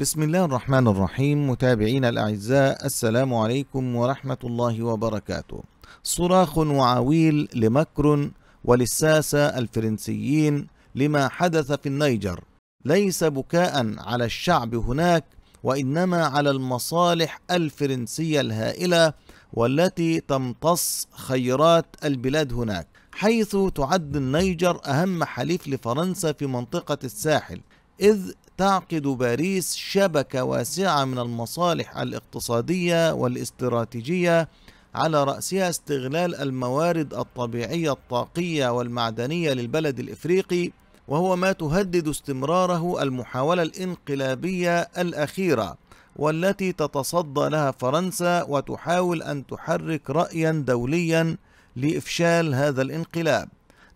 بسم الله الرحمن الرحيم متابعينا الأعزاء السلام عليكم ورحمة الله وبركاته صراخ وعويل لمكر وللساسة الفرنسيين لما حدث في النيجر ليس بكاء على الشعب هناك وإنما على المصالح الفرنسية الهائلة والتي تمتص خيرات البلاد هناك حيث تعد النيجر أهم حليف لفرنسا في منطقة الساحل إذ تعقد باريس شبكة واسعة من المصالح الاقتصادية والاستراتيجية على رأسها استغلال الموارد الطبيعية الطاقية والمعدنية للبلد الإفريقي وهو ما تهدد استمراره المحاولة الانقلابية الأخيرة والتي تتصدى لها فرنسا وتحاول أن تحرك رأيا دوليا لإفشال هذا الانقلاب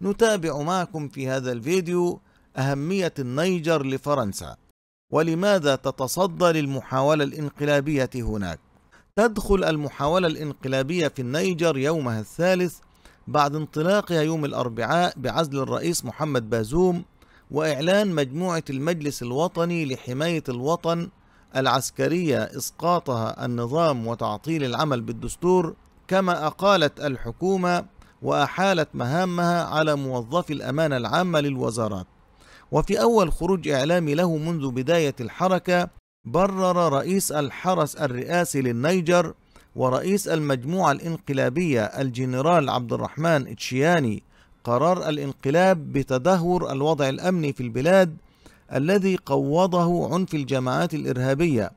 نتابع معكم في هذا الفيديو أهمية النيجر لفرنسا ولماذا تتصدى للمحاولة الانقلابية هناك تدخل المحاولة الانقلابية في النيجر يومها الثالث بعد انطلاقها يوم الأربعاء بعزل الرئيس محمد بازوم وإعلان مجموعة المجلس الوطني لحماية الوطن العسكرية إسقاطها النظام وتعطيل العمل بالدستور كما أقالت الحكومة وأحالت مهامها على موظفي الأمانة العامة للوزارات وفي أول خروج إعلامي له منذ بداية الحركة برر رئيس الحرس الرئاسي للنيجر ورئيس المجموعة الانقلابية الجنرال عبد الرحمن تشياني قرار الانقلاب بتدهور الوضع الأمني في البلاد الذي قوضه عنف الجماعات الإرهابية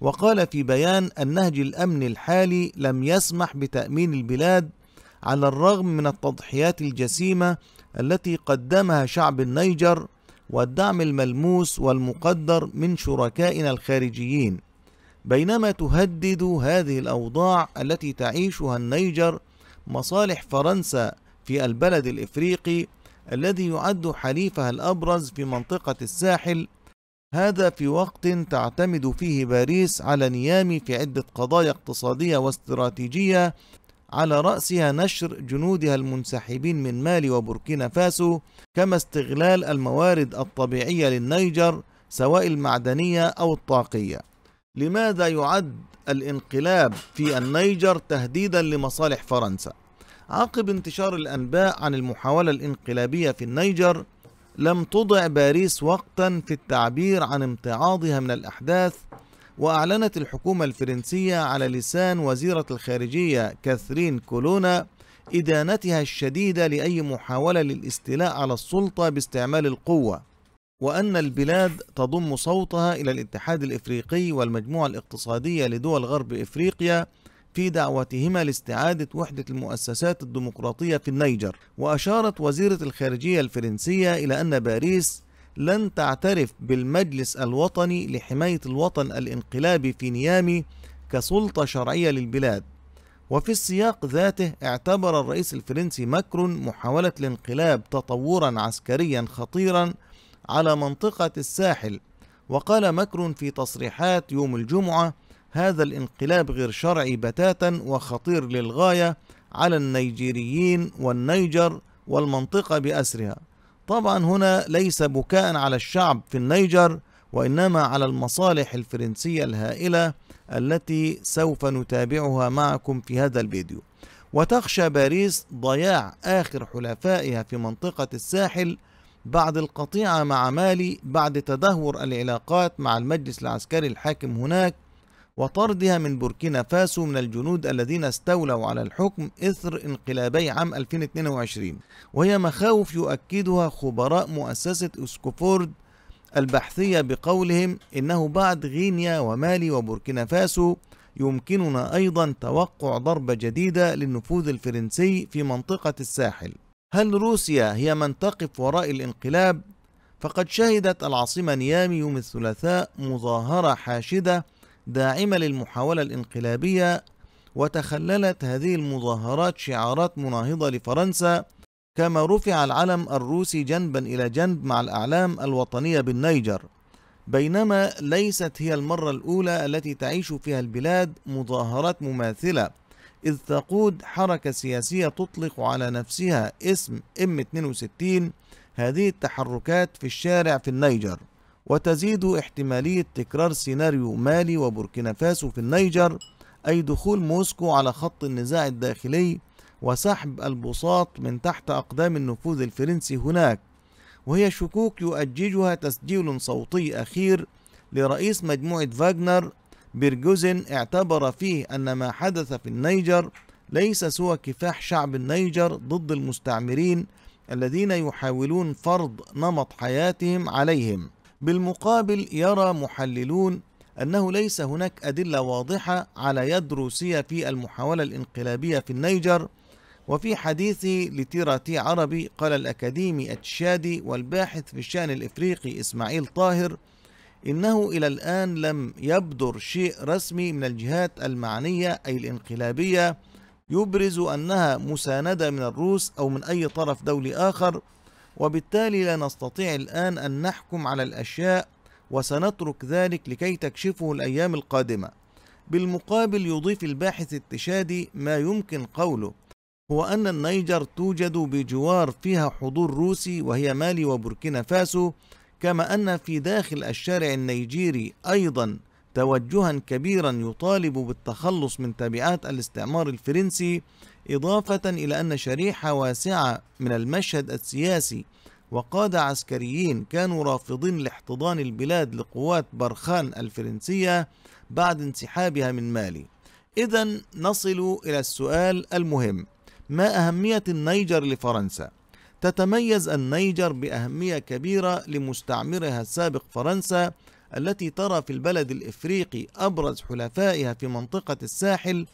وقال في بيان النهج الأمني الحالي لم يسمح بتأمين البلاد على الرغم من التضحيات الجسيمة التي قدمها شعب النيجر والدعم الملموس والمقدر من شركائنا الخارجيين بينما تهدد هذه الأوضاع التي تعيشها النيجر مصالح فرنسا في البلد الإفريقي الذي يعد حليفها الأبرز في منطقة الساحل هذا في وقت تعتمد فيه باريس على نيامي في عدة قضايا اقتصادية واستراتيجية على رأسها نشر جنودها المنسحبين من مالي وبوركينا فاسو كما استغلال الموارد الطبيعية للنيجر سواء المعدنية أو الطاقية لماذا يعد الانقلاب في النيجر تهديدا لمصالح فرنسا؟ عقب انتشار الأنباء عن المحاولة الانقلابية في النيجر لم تضع باريس وقتا في التعبير عن امتعاضها من الأحداث وأعلنت الحكومة الفرنسية على لسان وزيرة الخارجية كاثرين كولونا إدانتها الشديدة لأي محاولة للاستيلاء على السلطة باستعمال القوة وأن البلاد تضم صوتها إلى الاتحاد الإفريقي والمجموعة الاقتصادية لدول غرب إفريقيا في دعوتهما لاستعادة وحدة المؤسسات الديمقراطية في النيجر وأشارت وزيرة الخارجية الفرنسية إلى أن باريس لن تعترف بالمجلس الوطني لحماية الوطن الانقلابي في نيامي كسلطة شرعية للبلاد وفي السياق ذاته اعتبر الرئيس الفرنسي ماكرون محاولة الانقلاب تطورا عسكريا خطيرا على منطقة الساحل وقال ماكرون في تصريحات يوم الجمعة هذا الانقلاب غير شرعي بتاتا وخطير للغاية على النيجيريين والنيجر والمنطقة بأسرها طبعا هنا ليس بكاء على الشعب في النيجر وإنما على المصالح الفرنسية الهائلة التي سوف نتابعها معكم في هذا الفيديو وتخشى باريس ضياع آخر حلفائها في منطقة الساحل بعد القطيعة مع مالي بعد تدهور العلاقات مع المجلس العسكري الحاكم هناك وطردها من بوركينا فاسو من الجنود الذين استولوا على الحكم إثر انقلابي عام 2022 وهي مخاوف يؤكدها خبراء مؤسسة أسكوفورد البحثية بقولهم إنه بعد غينيا ومالي وبوركينا فاسو يمكننا أيضا توقع ضربة جديدة للنفوذ الفرنسي في منطقة الساحل هل روسيا هي من تقف وراء الانقلاب؟ فقد شهدت العاصمة نيامي يوم الثلاثاء مظاهرة حاشدة داعمة للمحاولة الانقلابية وتخللت هذه المظاهرات شعارات مناهضة لفرنسا كما رفع العلم الروسي جنبا إلى جنب مع الأعلام الوطنية بالنيجر بينما ليست هي المرة الأولى التي تعيش فيها البلاد مظاهرات مماثلة إذ تقود حركة سياسية تطلق على نفسها اسم M62 هذه التحركات في الشارع في النيجر وتزيد احتمالية تكرار سيناريو مالي وبوركينا فاسو في النيجر أي دخول موسكو على خط النزاع الداخلي وسحب البساط من تحت أقدام النفوذ الفرنسي هناك وهي شكوك يؤججها تسجيل صوتي أخير لرئيس مجموعة فاغنر بيرجوزن اعتبر فيه أن ما حدث في النيجر ليس سوى كفاح شعب النيجر ضد المستعمرين الذين يحاولون فرض نمط حياتهم عليهم بالمقابل يرى محللون أنه ليس هناك أدلة واضحة على يد روسيا في المحاولة الانقلابية في النيجر وفي حديث لتيراتي عربي قال الأكاديمي التشادي والباحث في الشأن الإفريقي إسماعيل طاهر إنه إلى الآن لم يبدر شيء رسمي من الجهات المعنية أي الانقلابية يبرز أنها مساندة من الروس أو من أي طرف دولي آخر وبالتالي لا نستطيع الآن أن نحكم على الأشياء وسنترك ذلك لكي تكشفه الأيام القادمة بالمقابل يضيف الباحث التشادي ما يمكن قوله هو أن النيجر توجد بجوار فيها حضور روسي وهي مالي وبوركينا فاسو كما أن في داخل الشارع النيجيري أيضا توجها كبيرا يطالب بالتخلص من تبعات الاستعمار الفرنسي إضافة إلى أن شريحة واسعة من المشهد السياسي وقادة عسكريين كانوا رافضين لاحتضان البلاد لقوات برخان الفرنسية بعد انسحابها من مالي إذا نصل إلى السؤال المهم ما أهمية النيجر لفرنسا؟ تتميز النيجر بأهمية كبيرة لمستعمرها السابق فرنسا التي ترى في البلد الإفريقي أبرز حلفائها في منطقة الساحل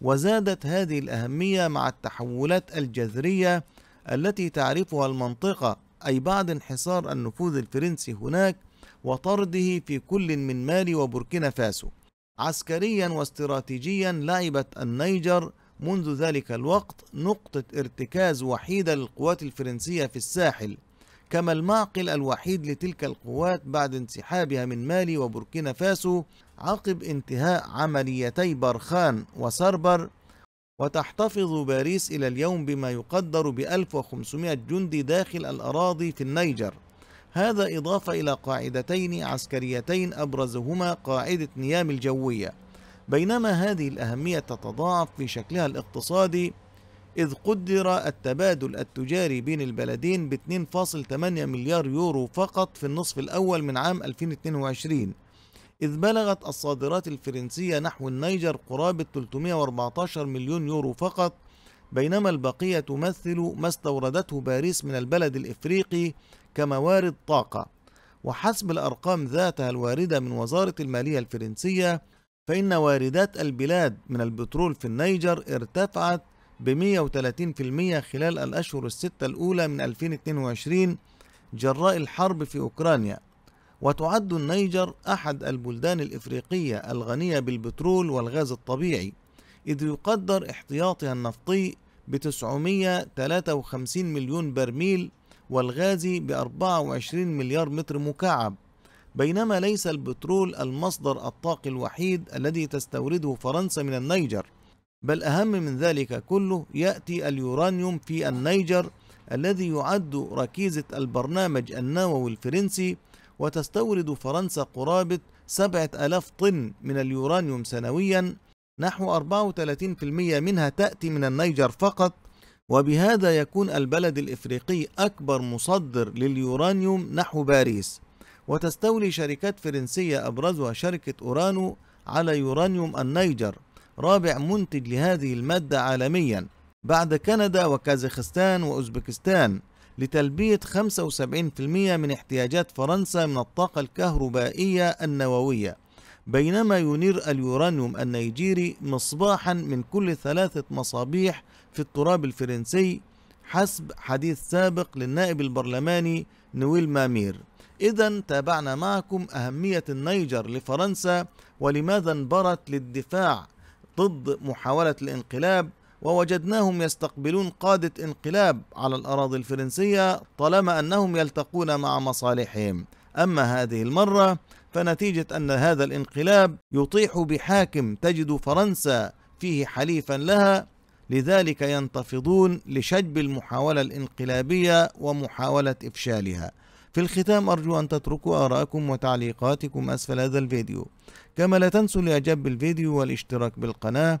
وزادت هذه الأهمية مع التحولات الجذرية التي تعرفها المنطقة أي بعد انحصار النفوذ الفرنسي هناك وطرده في كل من مالي وبوركينا فاسو عسكريا واستراتيجيا لعبت النيجر منذ ذلك الوقت نقطة ارتكاز وحيدة للقوات الفرنسية في الساحل كما المعقل الوحيد لتلك القوات بعد انسحابها من مالي وبوركينا فاسو عقب انتهاء عمليتي برخان وسربر وتحتفظ باريس إلى اليوم بما يقدر ب 1500 جندي داخل الأراضي في النيجر هذا إضافة إلى قاعدتين عسكريتين أبرزهما قاعدة نيام الجوية بينما هذه الأهمية تتضاعف في شكلها الاقتصادي إذ قدر التبادل التجاري بين البلدين ب 2.8 مليار يورو فقط في النصف الأول من عام 2022 إذ بلغت الصادرات الفرنسية نحو النيجر قرابة 314 مليون يورو فقط بينما البقية تمثل ما استوردته باريس من البلد الإفريقي كموارد طاقة وحسب الأرقام ذاتها الواردة من وزارة المالية الفرنسية فإن واردات البلاد من البترول في النيجر ارتفعت ب 130% خلال الأشهر الستة الأولى من 2022 جراء الحرب في أوكرانيا وتعد النيجر أحد البلدان الإفريقية الغنية بالبترول والغاز الطبيعي إذ يقدر احتياطها النفطي ب 953 مليون برميل والغازي ب 24 مليار متر مكعب بينما ليس البترول المصدر الطاقي الوحيد الذي تستورده فرنسا من النيجر بل أهم من ذلك كله يأتي اليورانيوم في النيجر الذي يعد ركيزة البرنامج النووي الفرنسي وتستورد فرنسا قرابة 7000 طن من اليورانيوم سنويا نحو 34% منها تأتي من النيجر فقط وبهذا يكون البلد الإفريقي أكبر مصدر لليورانيوم نحو باريس وتستولي شركات فرنسية أبرزها شركة أورانو على يورانيوم النيجر رابع منتج لهذه المادة عالميا بعد كندا وكازاخستان وأوزبكستان لتلبية 75% من احتياجات فرنسا من الطاقة الكهربائية النووية بينما ينير اليورانيوم النيجيري مصباحا من كل ثلاثة مصابيح في التراب الفرنسي حسب حديث سابق للنائب البرلماني نويل مامير إذا تابعنا معكم أهمية النيجر لفرنسا ولماذا انبرت للدفاع ضد محاولة الانقلاب ووجدناهم يستقبلون قادة انقلاب على الأراضي الفرنسية طالما أنهم يلتقون مع مصالحهم أما هذه المرة فنتيجة أن هذا الانقلاب يطيح بحاكم تجد فرنسا فيه حليفا لها لذلك ينتفضون لشجب المحاولة الانقلابية ومحاولة إفشالها في الختام أرجو أن تتركوا آراءكم وتعليقاتكم أسفل هذا الفيديو كما لا تنسوا الإعجاب بالفيديو والاشتراك بالقناة